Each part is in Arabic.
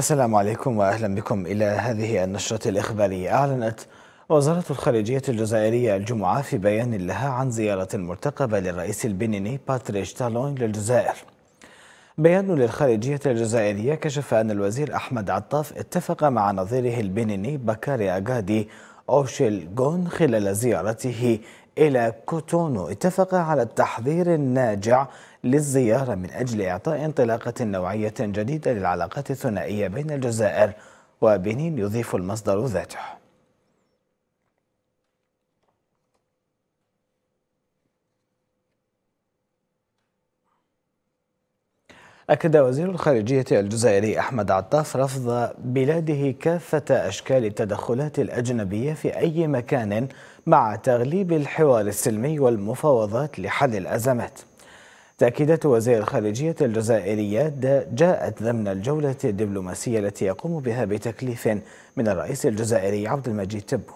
السلام عليكم وأهلا بكم إلى هذه النشرة الإخبارية أعلنت وزارة الخارجية الجزائرية الجمعة في بيان لها عن زيارة مرتقبة للرئيس البنيني باتريش تالون للجزائر بيان للخارجية الجزائرية كشف أن الوزير أحمد عطاف اتفق مع نظيره البنيني بكاري أغادي أوشيل جون خلال زيارته إلى كوتونو اتفق على التحضير الناجع للزيارة من أجل إعطاء انطلاقة نوعية جديدة للعلاقات الثنائية بين الجزائر وبنين يضيف المصدر ذاته أكد وزير الخارجية الجزائري أحمد عطاف رفض بلاده كافة أشكال التدخلات الأجنبية في أي مكان مع تغليب الحوار السلمي والمفاوضات لحل الأزمات تأكيدات وزير الخارجية الجزائرية جاءت ضمن الجولة الدبلوماسية التي يقوم بها بتكليف من الرئيس الجزائري عبد المجيد تبو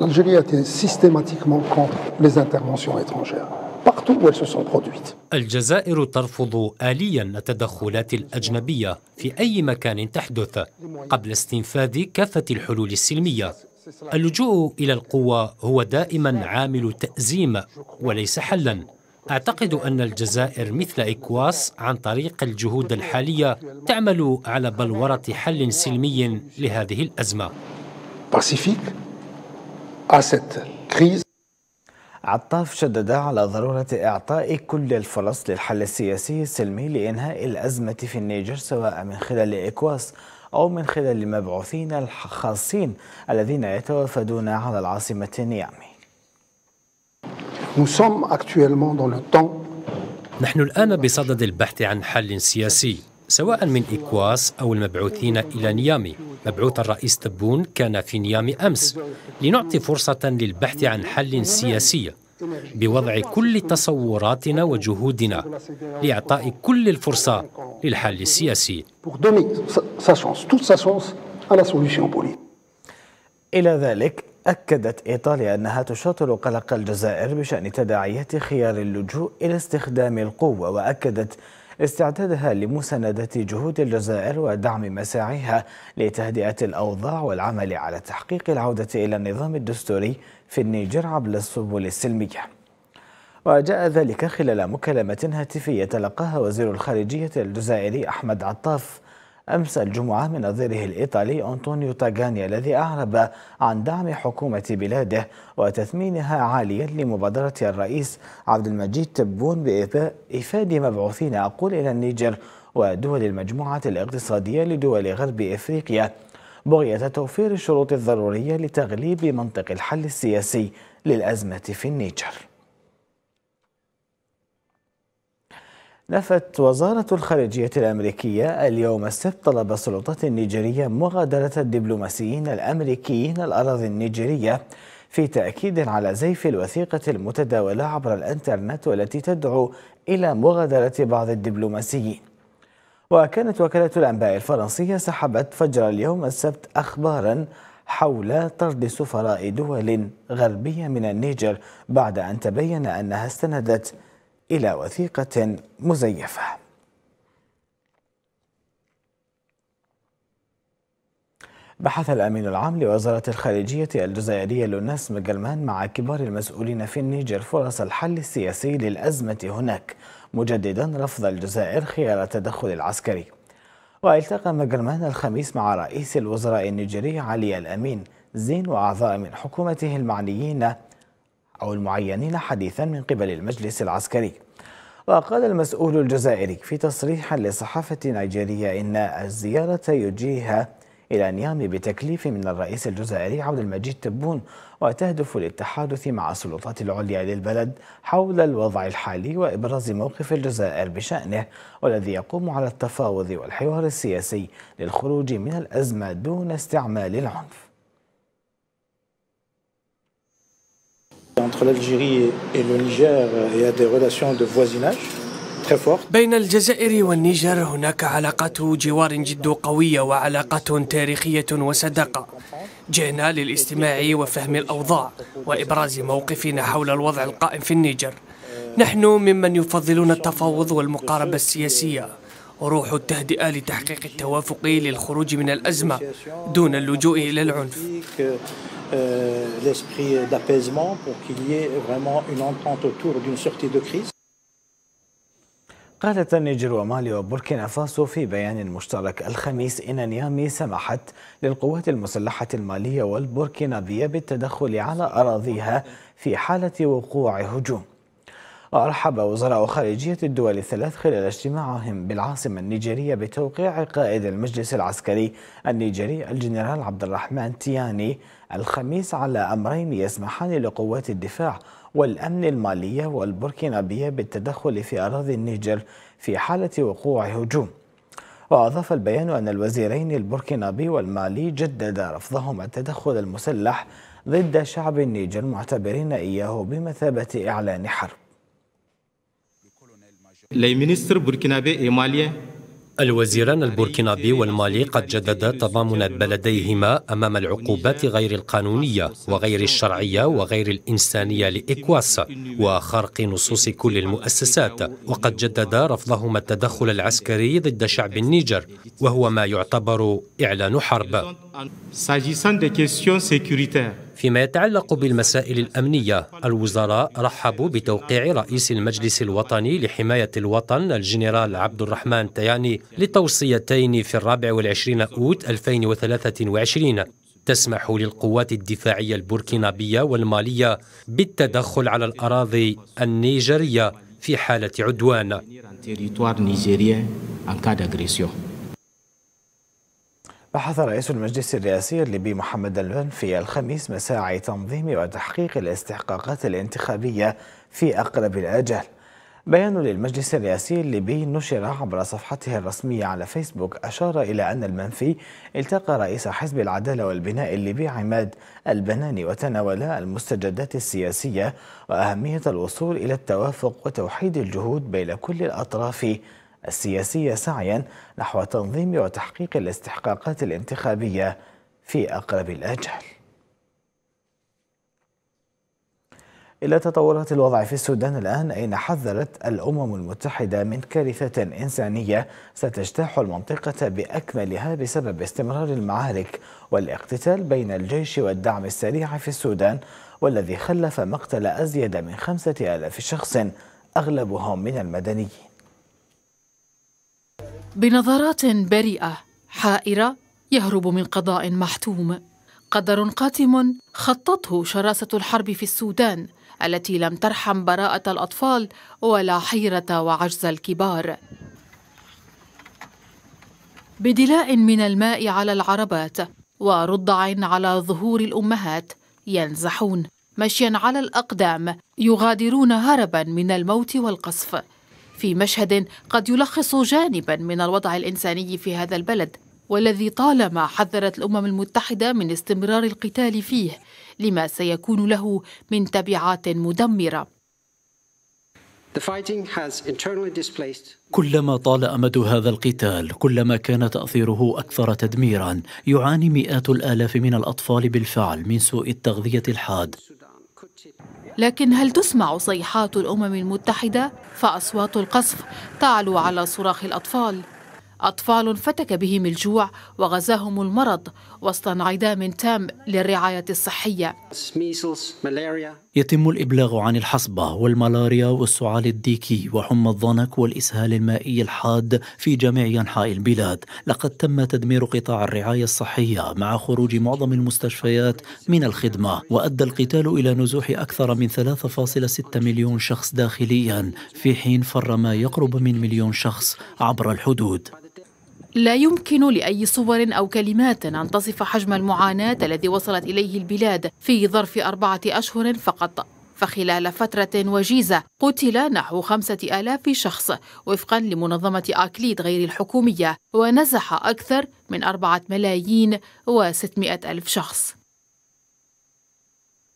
L'Algérie a été systématiquement contre les interventions étrangères. الجزائر ترفض آليا التدخلات الأجنبية في أي مكان تحدث قبل استنفاذ كافة الحلول السلمية اللجوء إلى القوة هو دائما عامل تأزيم وليس حلا أعتقد أن الجزائر مثل إكواس عن طريق الجهود الحالية تعمل على بلورة حل سلمي لهذه الأزمة. Pacifique à cette crise. عطاف شدد على ضرورة إعطاء كل الفرص للحل السياسي السلمي لإنهاء الأزمة في النيجر سواء من خلال إكواس أو من خلال المبعوثين الخاصين الذين يتوافدون على العاصمة نيامي نحن الآن بصدد البحث عن حل سياسي سواء من إكواس أو المبعوثين إلى نيامي مبعوث الرئيس تبون كان في نيامي أمس لنعطي فرصة للبحث عن حل سياسي بوضع كل تصوراتنا وجهودنا لإعطاء كل الفرصة للحل السياسي إلى ذلك أكدت إيطاليا أنها تشاطر قلق الجزائر بشأن تداعيات خيار اللجوء إلى استخدام القوة وأكدت استعدادها لمساندة جهود الجزائر ودعم مساعيها لتهدئة الأوضاع والعمل على تحقيق العودة إلى النظام الدستوري في النيجر عبر السبل السلمية وجاء ذلك خلال مكالمة هاتفية تلقاها وزير الخارجية الجزائري أحمد عطاف أمس الجمعة من نظيره الإيطالي أنطونيو تاغاني الذي أعرب عن دعم حكومة بلاده وتثمينها عاليا لمبادرة الرئيس عبد المجيد تبون بإفادة مبعوثين أقول إلى النيجر ودول المجموعة الاقتصادية لدول غرب إفريقيا بغية توفير الشروط الضرورية لتغليب منطق الحل السياسي للأزمة في النيجر نفت وزارة الخارجية الأمريكية اليوم السبت طلب السلطات النيجيرية مغادرة الدبلوماسيين الأمريكيين الأراضي النيجيرية في تأكيد على زيف الوثيقة المتداولة عبر الإنترنت والتي تدعو إلى مغادرة بعض الدبلوماسيين وكانت وكالة الأنباء الفرنسية سحبت فجر اليوم السبت أخباراً حول طرد سفراء دول غربية من النيجر بعد أن تبين أنها استندت إلى وثيقة مزيفة بحث الأمين العام لوزارة الخارجية الجزائرية لوناس مجلمان مع كبار المسؤولين في النيجر فرص الحل السياسي للأزمة هناك مجددا رفض الجزائر خيار التدخل العسكري والتقى مجرمان الخميس مع رئيس الوزراء النيجري علي الأمين زين وأعضاء من حكومته المعنيين أو المعينين حديثا من قبل المجلس العسكري وقال المسؤول الجزائري في تصريح لصحافة نيجيرية إن الزيارة يجيها إلى نيامي بتكليف من الرئيس الجزائري عبد المجيد تبون وتهدف للتحادث مع السلطات العليا للبلد حول الوضع الحالي وإبراز موقف الجزائر بشأنه والذي يقوم على التفاوض والحوار السياسي للخروج من الأزمة دون استعمال العنف entre l'Algérie et le Niger, euh, il y a des relations de voisinage. بين الجزائر والنيجر هناك علاقات جوار جد قوية وعلاقات تاريخية وصداقة جئنا للاستماع وفهم الأوضاع وإبراز موقفنا حول الوضع القائم في النيجر نحن ممن يفضلون التفاوض والمقاربة السياسية وروح التهدئة لتحقيق التوافق للخروج من الأزمة دون اللجوء إلى العنف euh, قالت النيجر ومالي وبوركينا فاسو في بيان مشترك الخميس إن نيامي سمحت للقوات المسلحة المالية والبوركينابية بالتدخل على أراضيها في حالة وقوع هجوم وأرحب وزراء خارجية الدول الثلاث خلال اجتماعهم بالعاصمة النيجيرية بتوقيع قائد المجلس العسكري النيجيري الجنرال عبد الرحمن تياني الخميس على أمرين يسمحان لقوات الدفاع والأمن المالية والبوركينابية بالتدخل في أراضي النيجر في حالة وقوع هجوم وأضاف البيان أن الوزيرين البوركينابي والمالي جددا رفضهما التدخل المسلح ضد شعب النيجر معتبرين إياه بمثابة إعلان حرب الوزيران البوركينابي والمالي قد جددا تضامن بلديهما امام العقوبات غير القانونيه وغير الشرعيه وغير الانسانيه لاكواس وخرق نصوص كل المؤسسات وقد جددا رفضهما التدخل العسكري ضد شعب النيجر وهو ما يعتبر اعلان حرب فيما يتعلق بالمسائل الأمنية الوزراء رحبوا بتوقيع رئيس المجلس الوطني لحماية الوطن الجنرال عبد الرحمن تياني لتوصيتين في الرابع والعشرين أوت 2023 تسمح للقوات الدفاعية البوركينابية والمالية بالتدخل على الأراضي النيجرية في حالة عدوان بحث رئيس المجلس الرئاسي الليبي محمد في الخميس مساعي تنظيم وتحقيق الاستحقاقات الانتخابية في أقرب الأجل بيان للمجلس الرئاسي الليبي نشر عبر صفحته الرسمية على فيسبوك أشار إلى أن المنفي التقى رئيس حزب العدالة والبناء الليبي عماد البناني وتناول المستجدات السياسية وأهمية الوصول إلى التوافق وتوحيد الجهود بين كل الأطراف السياسية سعيا نحو تنظيم وتحقيق الاستحقاقات الانتخابية في أقرب الأجل إلى تطورات الوضع في السودان الآن أين حذرت الأمم المتحدة من كارثة إنسانية ستجتاح المنطقة بأكملها بسبب استمرار المعارك والاقتتال بين الجيش والدعم السريع في السودان والذي خلف مقتل أزيد من خمسة آلاف شخص أغلبهم من المدنيين بنظرات بريئه حائره يهرب من قضاء محتوم قدر قاتم خطته شراسه الحرب في السودان التي لم ترحم براءه الاطفال ولا حيره وعجز الكبار بدلاء من الماء على العربات ورضع على ظهور الامهات ينزحون مشيا على الاقدام يغادرون هربا من الموت والقصف في مشهد قد يلخص جانبا من الوضع الإنساني في هذا البلد والذي طالما حذرت الأمم المتحدة من استمرار القتال فيه لما سيكون له من تبعات مدمرة كلما طال امد هذا القتال كلما كان تاثيره اكثر تدميرا يعاني مئات الالاف من الاطفال بالفعل من سوء التغذيه الحاد لكن هل تسمع صيحات الأمم المتحدة؟ فأصوات القصف تعلو على صراخ الأطفال أطفال فتك بهم الجوع وغزاهم المرض وسط انعدام تام للرعاية الصحية يتم الإبلاغ عن الحصبة والملاريا والسعال الديكي وحمى الضنك والإسهال المائي الحاد في جميع أنحاء البلاد لقد تم تدمير قطاع الرعاية الصحية مع خروج معظم المستشفيات من الخدمة وأدى القتال إلى نزوح أكثر من 3.6 مليون شخص داخليا في حين فر ما يقرب من مليون شخص عبر الحدود لا يمكن لأي صور أو كلمات أن تصف حجم المعاناة الذي وصلت إليه البلاد في ظرف أربعة أشهر فقط فخلال فترة وجيزة قتل نحو خمسة آلاف شخص وفقا لمنظمة آكليد غير الحكومية ونزح أكثر من أربعة ملايين وستمائة ألف شخص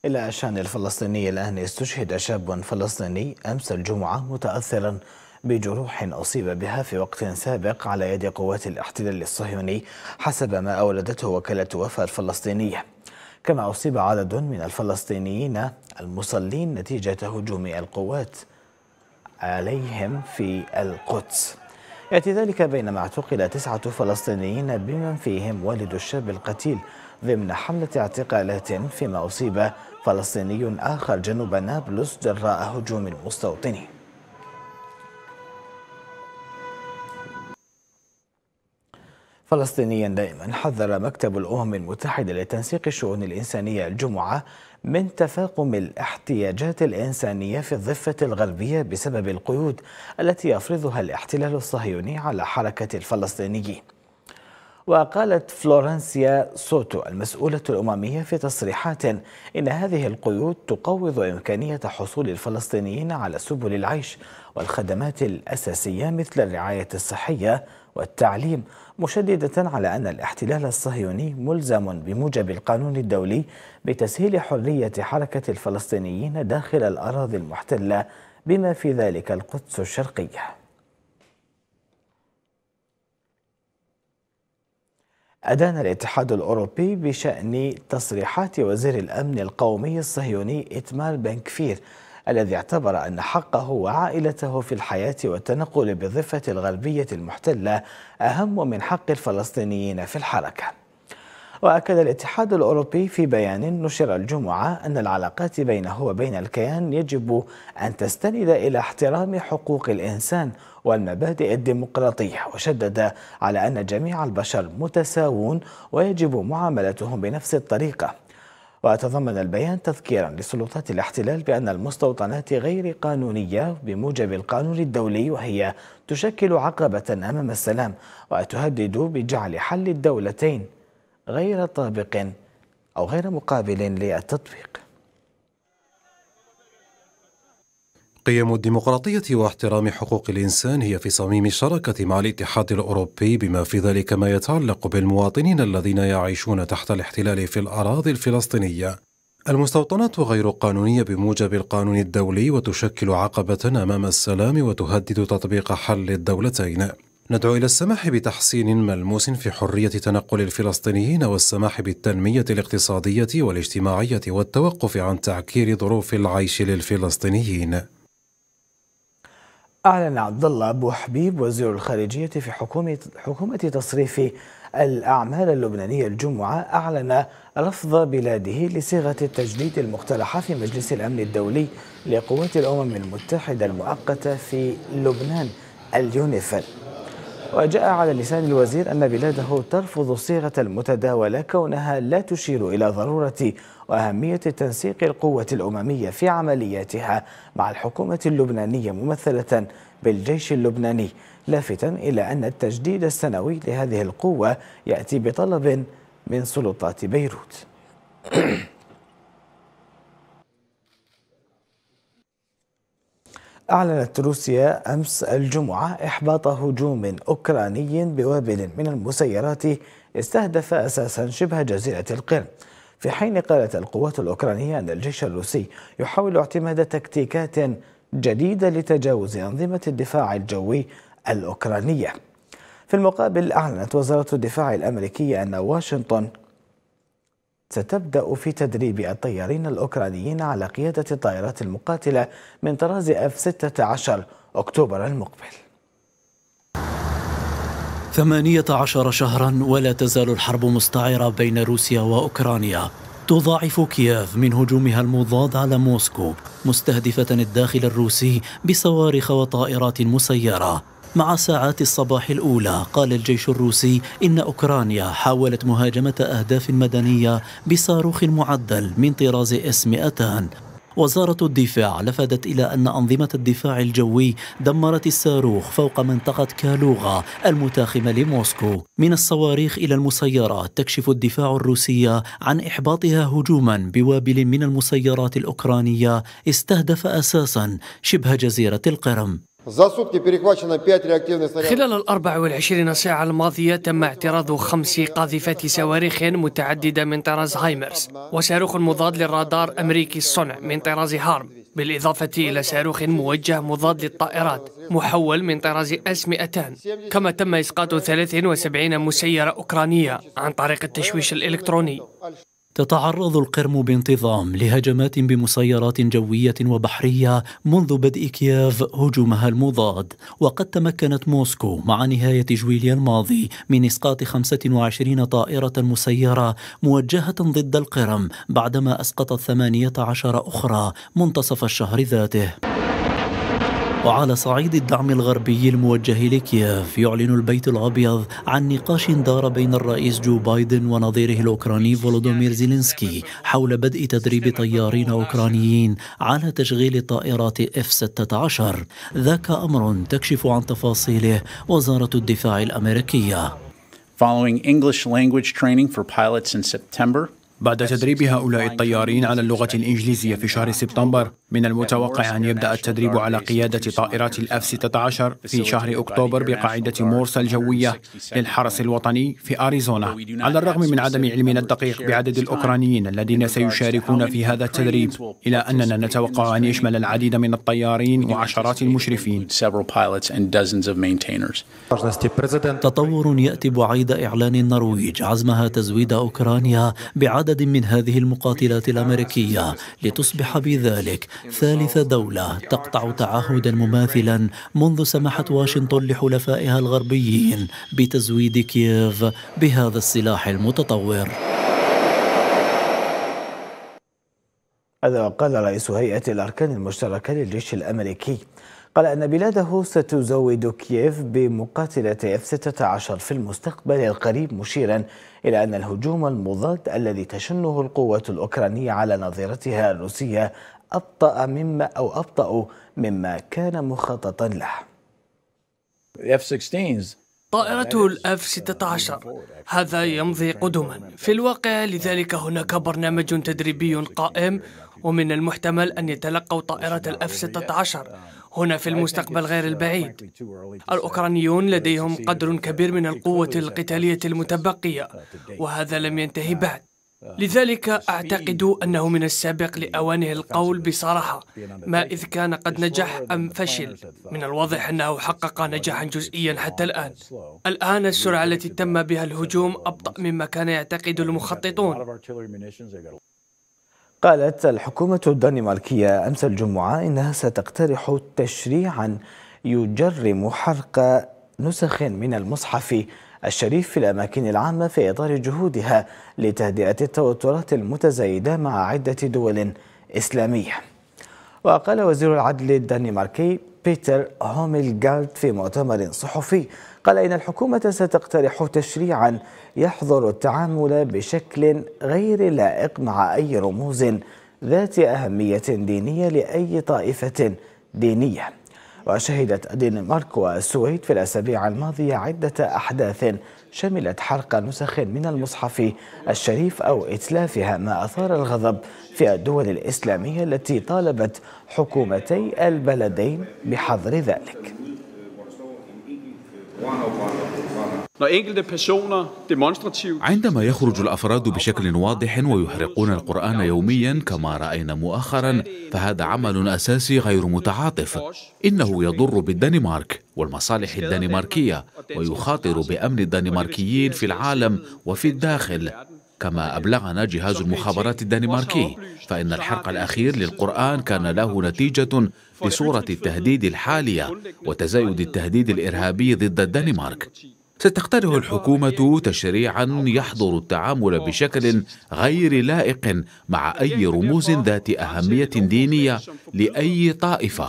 إلى الشأن الفلسطيني الآن استشهد شاب فلسطيني أمس الجمعة متأثرا بجروح أصيب بها في وقت سابق على يد قوات الاحتلال الصهيوني حسب ما أولدته وكالة وفاة الفلسطينية كما أصيب عدد من الفلسطينيين المصلين نتيجة هجوم القوات عليهم في القدس يأتي ذلك بينما اعتقل تسعة فلسطينيين بمن فيهم والد الشاب القتيل ضمن حملة اعتقالات فيما أصيب فلسطيني آخر جنوب نابلس جراء هجوم المستوطنين فلسطينيا دائما حذر مكتب الأمم المتحدة لتنسيق الشؤون الإنسانية الجمعة من تفاقم الاحتياجات الإنسانية في الضفة الغربية بسبب القيود التي يفرضها الاحتلال الصهيوني على حركة الفلسطينيين وقالت فلورنسيا سوتو المسؤولة الأممية في تصريحات إن هذه القيود تقوض إمكانية حصول الفلسطينيين على سبل العيش والخدمات الأساسية مثل الرعاية الصحية والتعليم مشددة على أن الاحتلال الصهيوني ملزم بموجب القانون الدولي بتسهيل حرية حركة الفلسطينيين داخل الأراضي المحتلة بما في ذلك القدس الشرقية أدان الاتحاد الأوروبي بشأن تصريحات وزير الأمن القومي الصهيوني إتمال بنكفير الذي اعتبر أن حقه وعائلته في الحياة والتنقل بالضفة الغربية المحتلة أهم من حق الفلسطينيين في الحركة وأكد الاتحاد الأوروبي في بيان نشر الجمعة أن العلاقات بينه وبين الكيان يجب أن تستند إلى احترام حقوق الإنسان والمبادئ الديمقراطية وشدد على أن جميع البشر متساوون ويجب معاملتهم بنفس الطريقة وتضمن البيان تذكيرا لسلطات الاحتلال بأن المستوطنات غير قانونية بموجب القانون الدولي وهي تشكل عقبة أمام السلام وتهدد بجعل حل الدولتين غير طابق أو غير مقابل للتطبيق قيم الديمقراطية واحترام حقوق الإنسان هي في صميم الشراكة مع الاتحاد الأوروبي بما في ذلك ما يتعلق بالمواطنين الذين يعيشون تحت الاحتلال في الأراضي الفلسطينية المستوطنات غير قانونية بموجب القانون الدولي وتشكل عقبة أمام السلام وتهدد تطبيق حل الدولتين ندعو إلى السماح بتحسين ملموس في حرية تنقل الفلسطينيين والسماح بالتنمية الاقتصادية والاجتماعية والتوقف عن تعكير ظروف العيش للفلسطينيين أعلن عبد الله أبو حبيب وزير الخارجية في حكومة, حكومة تصريف الأعمال اللبنانية الجمعة أعلن رفض بلاده لصيغة التجديد المقترحة في مجلس الأمن الدولي لقوات الأمم المتحدة المؤقتة في لبنان اليونيفل وجاء على لسان الوزير أن بلاده ترفض صيغة المتداولة كونها لا تشير إلى ضرورة وأهمية تنسيق القوة الأممية في عملياتها مع الحكومة اللبنانية ممثلة بالجيش اللبناني لافتا إلى أن التجديد السنوي لهذه القوة يأتي بطلب من سلطات بيروت أعلنت روسيا أمس الجمعة إحباط هجوم أوكراني بوابل من المسيرات استهدف أساسا شبه جزيرة القرم في حين قالت القوات الأوكرانية أن الجيش الروسي يحاول اعتماد تكتيكات جديدة لتجاوز أنظمة الدفاع الجوي الأوكرانية في المقابل أعلنت وزارة الدفاع الأمريكية أن واشنطن ستبدأ في تدريب الطيارين الأوكرانيين على قيادة الطائرات المقاتلة من طراز F-16 أكتوبر المقبل 18 شهرا ولا تزال الحرب مستعرة بين روسيا وأوكرانيا تضاعف كييف من هجومها المضاد على موسكو مستهدفة الداخل الروسي بصواريخ وطائرات مسيرة مع ساعات الصباح الأولى قال الجيش الروسي إن أوكرانيا حاولت مهاجمة أهداف مدنية بصاروخ معدل من طراز اس 200 وزارة الدفاع لفتت إلى أن أنظمة الدفاع الجوي دمرت الصاروخ فوق منطقة كالوغا المتاخمة لموسكو من الصواريخ إلى المسيرات تكشف الدفاع الروسية عن إحباطها هجوما بوابل من المسيرات الأوكرانية استهدف أساسا شبه جزيرة القرم خلال ال 24 ساعة الماضية تم اعتراض خمس قاذفات صواريخ متعددة من طراز هايمرز وصاروخ مضاد للرادار أمريكي الصنع من طراز هارم بالإضافة إلى صاروخ موجه مضاد للطائرات محول من طراز اس 200 كما تم إسقاط 73 مسيرة أوكرانية عن طريق التشويش الإلكتروني تتعرض القرم بانتظام لهجمات بمسيرات جوية وبحرية منذ بدء كييف هجومها المضاد وقد تمكنت موسكو مع نهاية جويليا الماضي من إسقاط 25 طائرة مسيرة موجهة ضد القرم بعدما أسقطت 18 أخرى منتصف الشهر ذاته وعلى صعيد الدعم الغربي الموجه لكييف يعلن البيت الابيض عن نقاش دار بين الرئيس جو بايدن ونظيره الاوكراني فولودومير زيلينسكي حول بدء تدريب طيارين اوكرانيين على تشغيل طائرات اف 16 ذاك امر تكشف عن تفاصيله وزاره الدفاع الامريكيه. Following English language training for pilots in September بعد تدريب هؤلاء الطيارين على اللغة الإنجليزية في شهر سبتمبر من المتوقع أن يبدأ التدريب على قيادة طائرات الأف 16 في شهر أكتوبر بقاعدة مورس الجوية للحرس الوطني في أريزونا على الرغم من عدم علمنا الدقيق بعدد الأوكرانيين الذين سيشاركون في هذا التدريب إلى أننا نتوقع أن يشمل العديد من الطيارين وعشرات المشرفين تطور يأتي بعيد إعلان النرويج عزمها تزويد أوكرانيا بعدد من هذه المقاتلات الأمريكية لتصبح بذلك ثالث دولة تقطع تعهدا مماثلا منذ سمحت واشنطن لحلفائها الغربيين بتزويد كييف بهذا السلاح المتطور هذا قال رئيس هيئة الأركان المشتركة للجيش الأمريكي قال أن بلاده ستزود كييف بمقاتلة F-16 في المستقبل القريب مشيرا إلى أن الهجوم المضاد الذي تشنه القوات الأوكرانية على نظيرتها الروسية أبطأ مما أو أبطأ مما كان مخططا له طائرة الأف 16 هذا يمضي قدما في الواقع لذلك هناك برنامج تدريبي قائم ومن المحتمل أن يتلقوا طائرة الأف 16 هنا في المستقبل غير البعيد الأوكرانيون لديهم قدر كبير من القوة القتالية المتبقية وهذا لم ينتهي بعد لذلك آه، أعتقد أنه من السابق لأوانه القول بصراحة ما إذ كان قد نجح أم فشل من الواضح أنه حقق نجاحا جزئيا حتى الآن الآن السرعة التي تم بها الهجوم أبطأ مما كان يعتقد المخططون قالت الحكومة الدنماركية أمس الجمعة إنها ستقترح تشريعا يجرم حرق نسخ من المصحف الشريف في الأماكن العامة في إطار جهودها لتهدئة التوترات المتزايدة مع عدة دول إسلامية وقال وزير العدل الدنماركي بيتر هوميلجارد في مؤتمر صحفي قال إن الحكومة ستقترح تشريعا يحظر التعامل بشكل غير لائق مع أي رموز ذات أهمية دينية لأي طائفة دينية وشهدت الدنمارك والسويد في الأسابيع الماضية عدة أحداث شملت حرق نسخ من المصحف الشريف أو إتلافها ما أثار الغضب في الدول الإسلامية التي طالبت حكومتي البلدين بحظر ذلك عندما يخرج الافراد بشكل واضح ويحرقون القران يوميا كما راينا مؤخرا فهذا عمل اساسي غير متعاطف انه يضر بالدنمارك والمصالح الدنماركيه ويخاطر بامن الدنماركيين في العالم وفي الداخل كما أبلغنا جهاز المخابرات الدنماركي فإن الحرق الأخير للقرآن كان له نتيجة لصورة التهديد الحالية وتزايد التهديد الإرهابي ضد الدنمارك ستقترح الحكومة تشريعا يحظر التعامل بشكل غير لائق مع أي رموز ذات أهمية دينية لأي طائفة.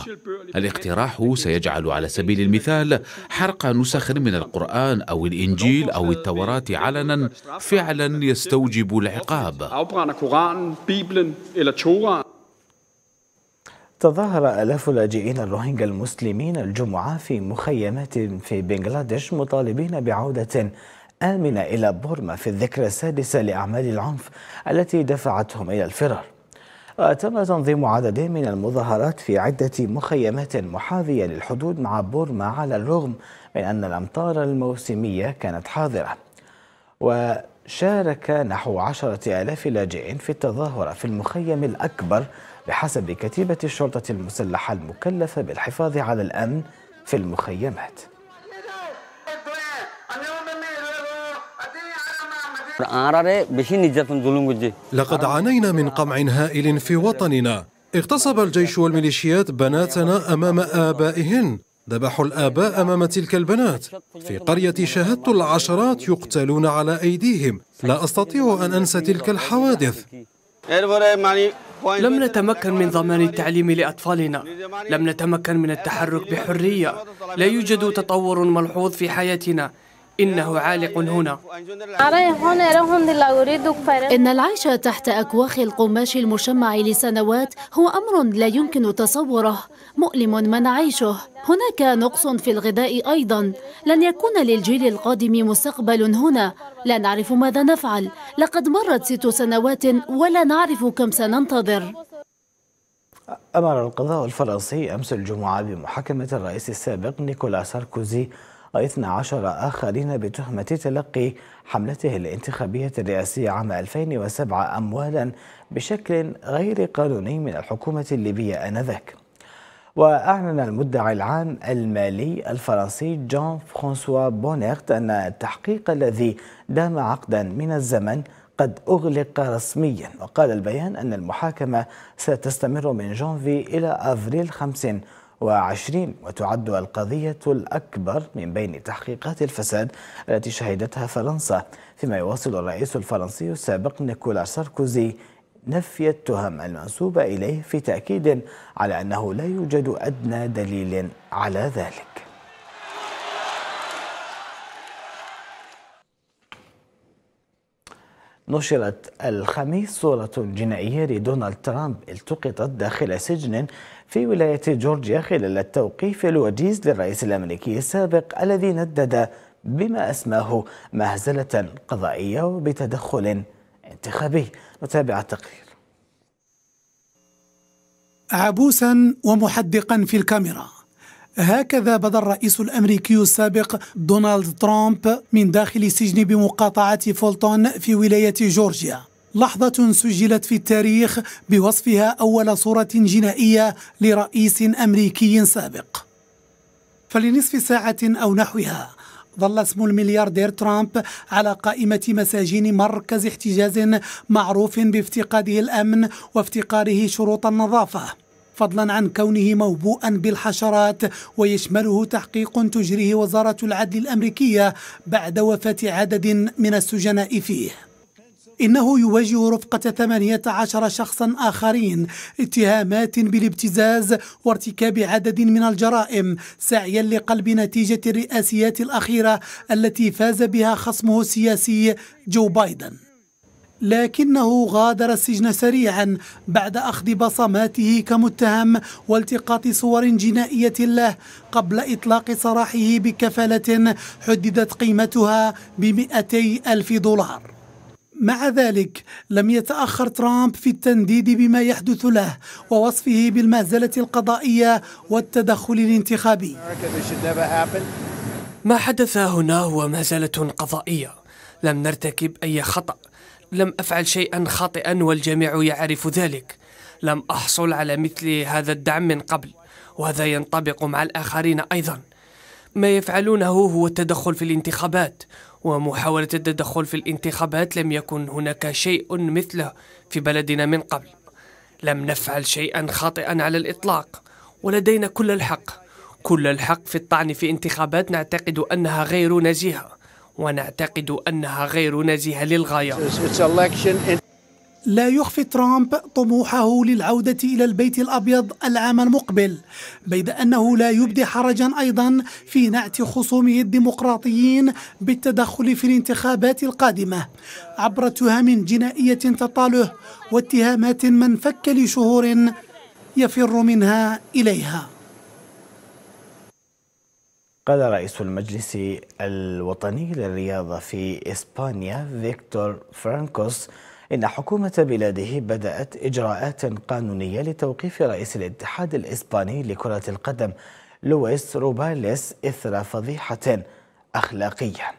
الاقتراح سيجعل على سبيل المثال حرق نسخ من القرآن أو الإنجيل أو التوراة علنا فعلا يستوجب العقاب. تظاهر آلاف اللاجئين الروهينجا المسلمين الجمعة في مخيمات في بنغلاديش مطالبين بعودة آمنة إلى بورما في الذكرى السادسة لأعمال العنف التي دفعتهم إلى الفرار وتم تنظيم عدد من المظاهرات في عدة مخيمات محاذية للحدود مع بورما على الرغم من أن الأمطار الموسمية كانت حاضرة وشارك نحو عشرة آلاف لاجئ في التظاهرة في المخيم الأكبر بحسب كتيبة الشرطة المسلحة المكلفة بالحفاظ على الأمن في المخيمات لقد عانينا من قمع هائل في وطننا اغتصب الجيش والميليشيات بناتنا أمام آبائهن ذبحوا الآباء أمام تلك البنات في قرية شاهدت العشرات يقتلون على أيديهم لا أستطيع أن أنسى تلك الحوادث لم نتمكن من ضمان التعليم لأطفالنا لم نتمكن من التحرك بحرية لا يوجد تطور ملحوظ في حياتنا إنه عالق هنا إن العيش تحت أكواخ القماش المشمع لسنوات هو أمر لا يمكن تصوره مؤلم ما نعيشه هناك نقص في الغذاء أيضا لن يكون للجيل القادم مستقبل هنا لا نعرف ماذا نفعل لقد مرت ست سنوات ولا نعرف كم سننتظر أمر القضاء الفرنسي أمس الجمعة بمحاكمة الرئيس السابق نيكولا ساركوزي و12 آخرين بتهمة تلقي حملته الانتخابية الرئاسية عام 2007 أموالا بشكل غير قانوني من الحكومة الليبية آنذاك وأعلن المدعي العام المالي الفرنسي جان فرانسوا بونيرت أن التحقيق الذي دام عقدا من الزمن قد أغلق رسميا وقال البيان أن المحاكمة ستستمر من جانفي إلى أفريل 5 وعشرين وتعد القضية الأكبر من بين تحقيقات الفساد التي شهدتها فرنسا فيما يواصل الرئيس الفرنسي السابق نيكولا ساركوزي نفي التهم المنسوبة إليه في تأكيد على أنه لا يوجد أدنى دليل على ذلك نشرت الخميس صورة جنائية لدونالد ترامب التقطت داخل سجن في ولاية جورجيا خلال التوقيف الوجيز للرئيس الأمريكي السابق الذي ندد بما أسماه مهزلة قضائية وبتدخل انتخابي نتابع التقرير عبوسا ومحدقا في الكاميرا هكذا بدا الرئيس الامريكي السابق دونالد ترامب من داخل سجن بمقاطعه فولتون في ولايه جورجيا لحظة سجلت في التاريخ بوصفها أول صورة جنائية لرئيس أمريكي سابق فلنصف ساعة أو نحوها ظل اسم الملياردير ترامب على قائمة مساجين مركز احتجاز معروف بافتقاده الأمن وافتقاره شروط النظافة فضلا عن كونه موبوءا بالحشرات ويشمله تحقيق تجريه وزارة العدل الأمريكية بعد وفاة عدد من السجناء فيه إنه يواجه رفقة 18 شخصا آخرين اتهامات بالابتزاز وارتكاب عدد من الجرائم سعيا لقلب نتيجة الرئاسيات الأخيرة التي فاز بها خصمه السياسي جو بايدن لكنه غادر السجن سريعا بعد أخذ بصماته كمتهم والتقاط صور جنائية له قبل إطلاق سراحه بكفالة حددت قيمتها بمئتي ألف دولار مع ذلك لم يتأخر ترامب في التنديد بما يحدث له ووصفه بالمهزلة القضائية والتدخل الانتخابي ما حدث هنا هو مهزلة قضائية لم نرتكب أي خطأ لم أفعل شيئا خاطئا والجميع يعرف ذلك لم أحصل على مثل هذا الدعم من قبل وهذا ينطبق مع الآخرين أيضا ما يفعلونه هو التدخل في الانتخابات ومحاولة التدخل في الانتخابات لم يكن هناك شيء مثله في بلدنا من قبل لم نفعل شيئا خاطئا على الإطلاق ولدينا كل الحق كل الحق في الطعن في انتخابات نعتقد أنها غير نزيهة ونعتقد أنها غير نزيهة للغاية لا يخفي ترامب طموحه للعودة إلى البيت الأبيض العام المقبل بيد أنه لا يبدي حرجا أيضا في نعت خصومه الديمقراطيين بالتدخل في الانتخابات القادمة عبر تهم جنائية تطاله واتهامات من فك لشهور يفر منها إليها قال رئيس المجلس الوطني للرياضة في إسبانيا فيكتور فرانكوس إن حكومة بلاده بدأت إجراءات قانونية لتوقيف رئيس الاتحاد الإسباني لكرة القدم لويس روباليس إثر فضيحة أخلاقية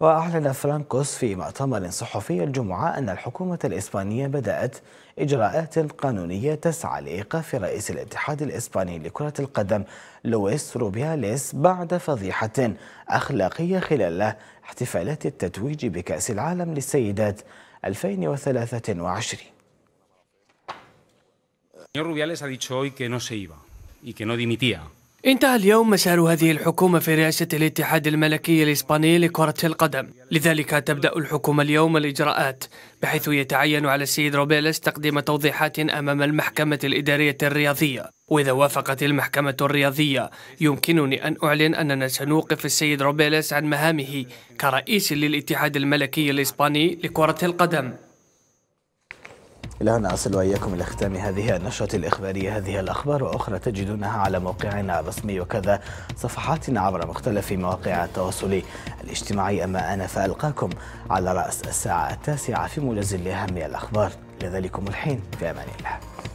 وأعلن فرانكوس في مؤتمر صحفي الجمعة أن الحكومة الإسبانية بدأت إجراءات قانونية تسعى لإيقاف رئيس الاتحاد الإسباني لكرة القدم لويس روبياليس بعد فضيحة أخلاقية خلال احتفالات التتويج بكأس العالم للسيدات El señor Rubiales ha dicho hoy que no se iba y que no dimitía. انتهى اليوم مسار هذه الحكومة في رئاسة الاتحاد الملكي الإسباني لكرة القدم لذلك تبدأ الحكومة اليوم الإجراءات بحيث يتعين على السيد روبيلس تقديم توضيحات أمام المحكمة الإدارية الرياضية وإذا وافقت المحكمة الرياضية يمكنني أن أعلن أننا سنوقف السيد روبيلس عن مهامه كرئيس للاتحاد الملكي الإسباني لكرة القدم إلى أن أصل وإياكم إلى ختام هذه النشرة الإخبارية هذه الأخبار وأخرى تجدونها على موقعنا الرسمي وكذا صفحاتنا عبر مختلف مواقع التواصل الاجتماعي أما أنا فألقاكم على رأس الساعة التاسعة في موجز لأهم الأخبار لذلكم الحين في أمان الله